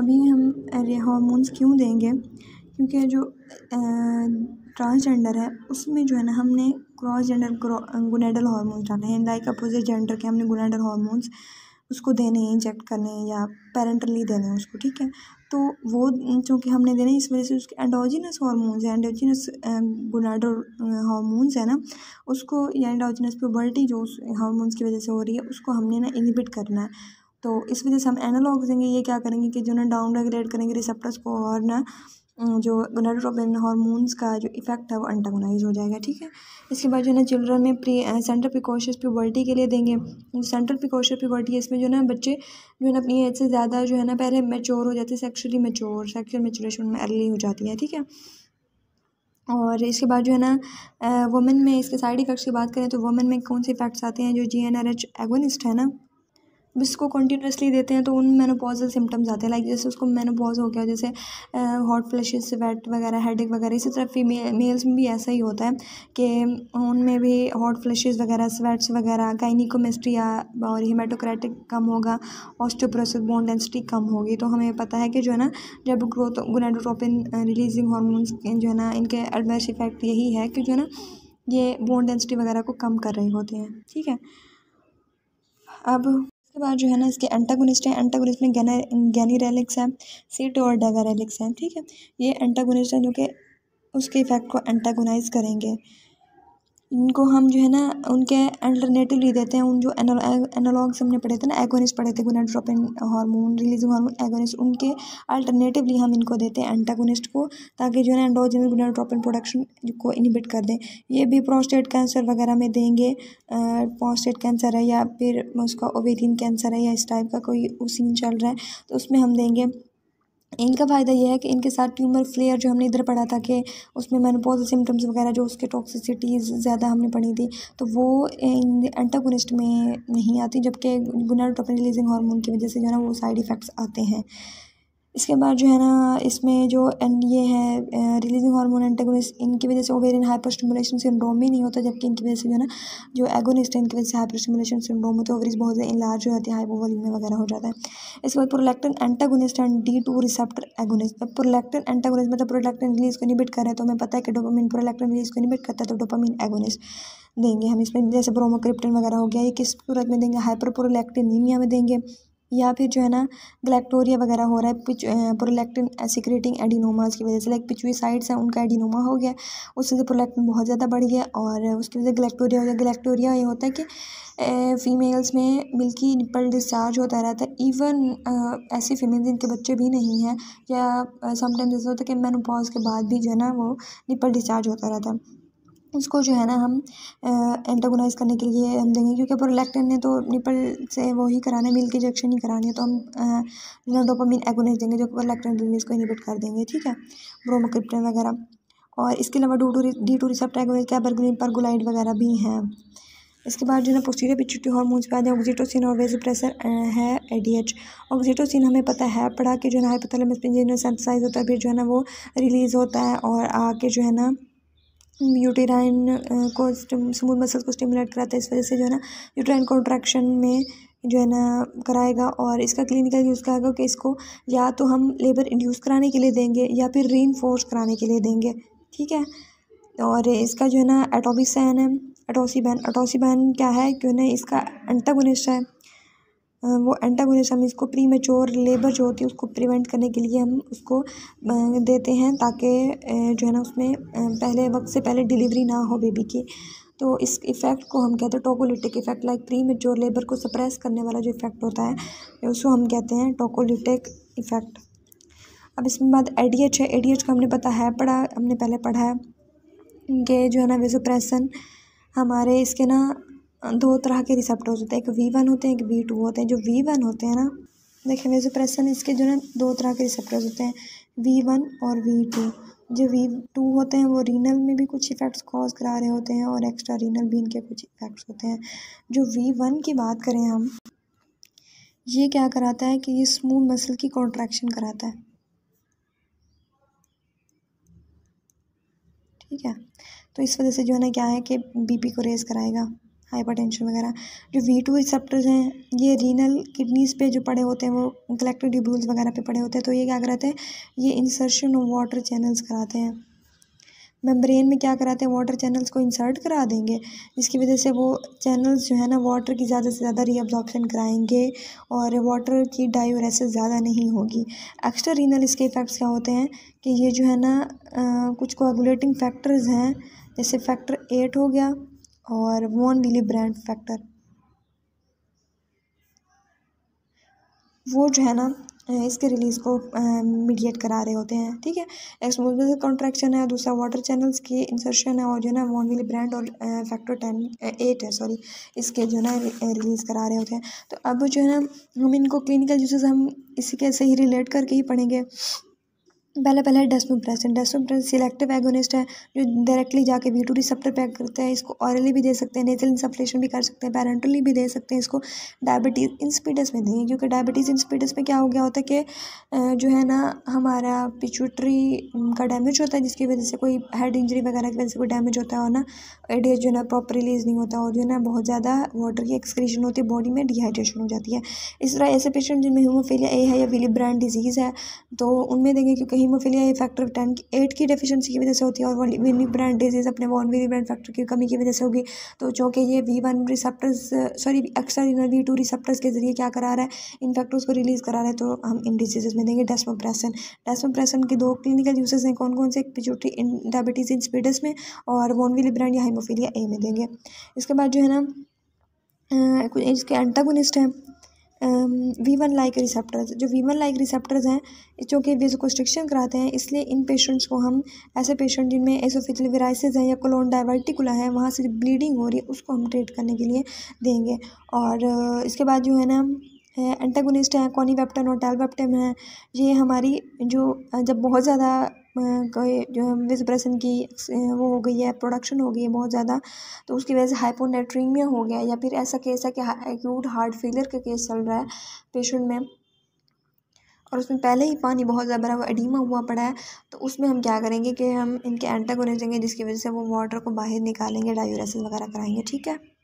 अभी हम हॉर्मोन्स क्यों देंगे क्योंकि जो ट्रांसजेंडर है उसमें जो है ना हमने क्रॉस जेंडर गुनेडल हार्मोन्स डाले हैं लाइक अपोजिट जेंडर के हमने गुनेडल हारमोन्स उसको देने हैं इंजेक्ट करने हैं या पेरेंटली देने हैं उसको ठीक है तो वो चूँकि हमने देने इस वजह से उसके एंडोजिनस हार्मोन्स हैं एंडोजिनस गुनाडल हारमोन्स है ना उसको या एंडोजिनस प्योबर्टी जो हारमोन्स की वजह से हो रही है उसको हमने ना इनहिबिट करना है तो इस वजह से हम एनालॉग्स देंगे ये क्या करेंगे कि जो ना डाउन रेगुलेट करेंगे रिसेप्टर्स को और ना जो नडोटोपिन हार्मोन्स का जो इफेक्ट है वो एंटागोनाइज हो जाएगा ठीक है इसके बाद जो है ना चिल्ड्रन में प्री सेंट्रल प्रिकॉशन प्यूबर्टी के लिए देंगे सेंट्रल प्रिकॉशस प्यूबर्टी इसमें जो है ना बच्चे जो है ना अपनी एज से ज़्यादा जो है ना पहले मेच्योर हो जाते हैं सेक्शुअली मेच्योर सेक्शुअल मेचोरेशन में अर्ली हो जाती है ठीक है और इसके बाद जो है ना वुमेन में इसके साइड इफ़ेक्ट्स की बात करें तो वुमेन में कौन से इफेक्ट्स आते हैं जो G N R H agonist है ना इसको कंटिन्यूसली देते हैं तो उन मेनोपॉजल सिम्टम्स आते हैं लाइक जैसे उसको मेनोपॉज हो गया जैसे हॉट फ्लैशेस वेट वगैरह हेड वगैरह इसी तरह फीमे मेल्स में भी ऐसा ही होता है कि उनमें भी हॉट फ्लैशेस वगैरह स्वेट्स वगैरह गाइनिकोमेस्ट्रिया और हिमाटोक्रेटिक कम होगा ऑस्टोप्रोसिस बोन डेंसिटी कम होगी तो हमें पता है कि जो है ना जब ग्रोथ गोनाडोट्रोपिन रिलीजिंग हार्मोन्स जो है ना इनके एडवर्स इफेक्ट यही है कि जो है ना ये बोन डेंसिटी वगैरह को कम कर रहे होते हैं ठीक है अब उसके बाद जो है ना इसके एंटागोनिस्ट हैं एंटागोनिस्ट में गैना गैनीरेलिक्स है सीटो और डेगारेलिक्स हैं ठीक है ये एंटागोनिस्ट हैं जो कि उसके इफेक्ट को एंटागोनाइज करेंगे इनको हम जो है ना उनके अल्टरनेटिव ले देते हैं उन जो एनालॉग्स हमने पढ़े थे ना एगोनिस्ट पढ़े थे gonadotropin hormone releasing hormone agonist उनके अल्टरनेटिवली हम इनको देते हैं एंटागोनिस्ट को ताकि जो है ना एंडोजन गुनाड्रोपिन प्रोडक्शन को इनिबिट कर दें ये भी प्रोस्टेट कैंसर वगैरह में देंगे प्रोस्टेट कैंसर है या फिर उसका ओवेरियन कैंसर है या इस टाइप का कोई सीन चल रहा है तो उसमें हम देंगे इनका फ़ायदा यह है कि इनके साथ ट्यूमर फ्लेयर जो हमने इधर पढ़ा था कि उसमें मेनोपॉजल सिम्टम्स वगैरह जो उसके टॉक्सिसिटीज़ ज़्यादा हमने पढ़ी थी तो वो इन एंटागोनिस्ट में नहीं आती जबकि गुनाटोपिन रिलीजिंग हार्मोन की वजह से जो है ना वो साइड इफ़ेक्ट्स आते हैं इसके बाद जो है ना इसमें जो ये है रिलीजिंग हार्मोन एंटेगोनिस इनकी वजह से ओवेरियन हाइपर स्टिमुलेशन सिंड्रोम ही नहीं होता जबकि इनकी वजह से जो है ना जो एगोनिस्ट है इनकी वजह से हाइपर स्टिमुलेशन सिंड्रोम होता है ओवरीज बहुत ज़्यादा इलाज हो जाती है में वगैरह हो जाता है इसके बाद prolactin antagonist and D two receptor agonist prolactin antagonist मतलब प्रोलैक्टिन रिलीज को निबिट कर रहे तो हमें पता है कि डोपामिन प्रोलैक्टिन रिलीज को निबिट करता है तो डोपामिन एगोनिस्ट देंगे हम इसमें जैसे ब्रोमोक्रिप्टिन वगैरह हो गया ये किस सूरत में देंगे हाइपर प्रोलेक्टिनीमिया में देंगे या फिर जो है ना गलेक्टोरिया वगैरह हो रहा है पिच प्रोलेक्टिन सिक्रेटिंग एडिनोमाज की वजह से लाइक साइड्स हैं उनका एडिनोमा हो गया उससे प्रोलेक्टिन तो बहुत ज़्यादा बढ़ गया और उसकी वजह से गलेक्टोरिया हो गया गलेक्टोरिया ये होता है कि फीमेल्स में मिल्की निपल डिस्चार्ज होता रहता है इवन ऐसी फीमेल जिनके बच्चे भी नहीं हैं या समटाइम्स ऐसा होता है कि मैनोपॉज के बाद भी जो है ना वो निपल डिस्चार्ज होता रहता है उसको जो है ना हम एंटागोनाइज़ करने के लिए हम देंगे क्योंकि प्रोलैक्टिन ने तो निपल से वो ही कराना मिल के इंजेक्शन ही करानी है तो हम जो है डोपामिन एगोनाइज देंगे जो प्रोलैक्टिन रिलीज को इनिबिट कर देंगे ठीक है ब्रोमोक्रिप्टन वगैरह और इसके अलावा डू two D two receptor agonist cabergoline pergolide वगैरह भी हैं इसके बाद जो है पोस्टीरियर पिचुटी हार्मोन्स पे आते हैं ऑक्सीटोसिन और वेजिप्रेसर है एडीएच ऑक्सीटोसिन हमें पता है पढ़ा के जो है हाइपोथैलेमस में जो होता है फिर जो है ना वो रिलीज़ होता है और आके जो है ना यूटेराइन को स्मूथ मसल्स को स्टिमुलेट कराता है इस वजह से जो है ना यूटेराइन कॉन्ट्रैक्शन में जो है ना कराएगा और इसका क्लिनिकल यूज़ कराएगा कि इसको या तो हम लेबर इंड्यूस कराने के लिए देंगे या फिर री कराने के लिए देंगे ठीक है और इसका जो है ना एटोबिसन है एटोसीबैन एटोसीबैन क्या है क्यों ना इसका एंटागोनिस्ट है वो एंटागोनिज्म इसको प्री मेच्योर लेबर जो होती है उसको प्रिवेंट करने के लिए हम उसको देते हैं ताकि जो है ना उसमें पहले वक्त से पहले डिलीवरी ना हो बेबी की तो इस इफ़ेक्ट को हम कहते हैं tocolytic effect like premature labour को सप्रेस करने वाला जो इफ़ेक्ट होता है उसको हम कहते हैं टोकोलिटिक इफ़ेक्ट अब इसमें बाद ए डी एच है ए डी एच का हमने पता है पढ़ा हमने पहले पढ़ा है कि जो है ना वेजोप्रेसन हमारे इसके ना दो तरह के रिसेप्टर्स होते हैं एक वी वन होते हैं एक वी टू होते हैं जो वी वन होते हैं ना देखिए वेजोप्रेसन इसके जो है दो तरह के रिसेप्टर्स होते हैं वी वन और वी टू जो वी टू होते हैं वो रीनल में भी कुछ इफ़ेक्ट्स कॉज करा रहे होते हैं और एक्स्ट्रा रीनल भी इनके कुछ इफ़ेक्ट्स होते हैं जो वी वन की बात करें हम ये क्या कराता है कि ये स्मूथ मसल की कॉन्ट्रैक्शन कराता है ठीक है तो इस वजह से जो है ना क्या है कि बीपी को रेज़ कराएगा हाइपरटेंशन वगैरह जो वी टू रिसेप्टर्स हैं ये रीनल किडनीज़ पे जो पड़े होते हैं वो कलेक्टिव ड्यूब्यूल्स वगैरह पे पड़े होते हैं तो ये क्या कराते हैं ये इंसर्शन ऑफ वाटर चैनल्स कराते हैं मेम्ब्रेन में क्या कराते हैं वाटर चैनल्स को इंसर्ट करा देंगे जिसकी वजह से वो चैनल्स जो है ना वाटर की ज़्यादा से ज़्यादा रीअब्जॉर्प्शन कराएंगे और वाटर की डायोरेसिस ज़्यादा नहीं होगी एक्स्ट्रा रीनल इसके इफ़ेक्ट्स क्या होते हैं कि ये जो है ना आ, कुछ कोगुलेटिंग फैक्टर्स हैं जैसे फैक्टर एट हो गया और वॉन विली ब्रांड फैक्टर वो जो है ना इसके रिलीज़ को मीडिएट करा रहे होते हैं ठीक है एक्सपोजल कॉन्ट्रैक्शन है दूसरा वाटर चैनल्स की इंसर्शन है और जो है ना विली ब्रांड और फैक्टर टेन एट है सॉरी इसके जो है ना रिलीज़ करा रहे होते हैं तो अब जो है ना हम इनको क्लिनिकल जूसेज हम इसी के से ही रिलेट करके ही पढ़ेंगे पहले पहले डेस्मोप्रेस है डेस्मोप्रेस सिलेक्टिव एगोनिस्ट है जो डायरेक्टली जाके वी टू रिसेप्टर पैक करते हैं इसको ऑरली भी दे सकते हैं नेजल इंसप्लेशन भी कर सकते हैं पैरेंटली भी दे सकते हैं इसको डायबिटीज़ स्पीडस में देंगे क्योंकि डायबिटीज़ स्पीडस में क्या हो गया होता है कि जो है ना हमारा पिचुटरी का डैमेज होता है जिसकी वजह से कोई हेड इंजरी वगैरह की वजह से कोई डैमेज होता है और ना एडेज जो है ना प्रॉपर रिलीज नहीं होता और जो है ना बहुत ज़्यादा वाटर की एक्सक्रीशन होती है बॉडी में डिहाइड्रेशन हो जाती है इस तरह ऐसे पेशेंट जिनमें हीमोफीलिया ए है या विली ब्रांड डिजीज़ है तो उनमें देंगे क्योंकि हीमोफीलिया ये फैक्टर टेन एट की डेफिशिएंसी की वजह से होती है और विनी ब्रांड डिजीज अपने वॉल्विनी ब्रांड फैक्टर की कमी की वजह से होगी तो जो कि ये V one receptors sorry external V two receptors के जरिए क्या करा रहा है इन फैक्टर्स को रिलीज़ करा रहा है तो हम इन डिजीजेज में देंगे डेस्मोप्रेसन डेस्मोप्रेसन के दो क्लिनिकल यूजेज हैं कौन कौन से पिचोट्री इन डायबिटीज़ इंस्पीडस में और वॉनविली ब्रांड या हीमोफीलिया ए में देंगे इसके बाद जो है ना इसके एंटागोनिस्ट हैं वी वन लाइक रिसेप्टर्स जो वी वन लाइक रिसेप्टर्स हैं चूँकि स्ट्रिक्शन कराते हैं इसलिए इन पेशेंट्स को हम ऐसे पेशेंट जिनमें एसोफिजल वायरसेज हैं या कोलोन डाइवर्टिकुला है वहाँ से ब्लीडिंग हो रही है उसको हम ट्रीट करने के लिए देंगे और इसके बाद जो है ना एंटागोनिस्ट हैं कॉनी वेप्टन और टैल वेप्टन हैं ये हमारी जो जब बहुत ज़्यादा कोई जो है विष की वो हो गई है प्रोडक्शन हो गई है बहुत ज़्यादा तो उसकी वजह से हाइपोनेट्रीमिया हो गया या फिर ऐसा केस है कि एक्यूट हार्ट फेलियर का केस चल रहा है पेशेंट में और उसमें पहले ही पानी बहुत ज़्यादा भरा हुआ एडीमा हुआ पड़ा है तो उसमें हम क्या करेंगे कि हम इनके देंगे जिसकी वजह से वो वाटर को बाहर निकालेंगे डायूरेसिस वगैरह कराएंगे ठीक है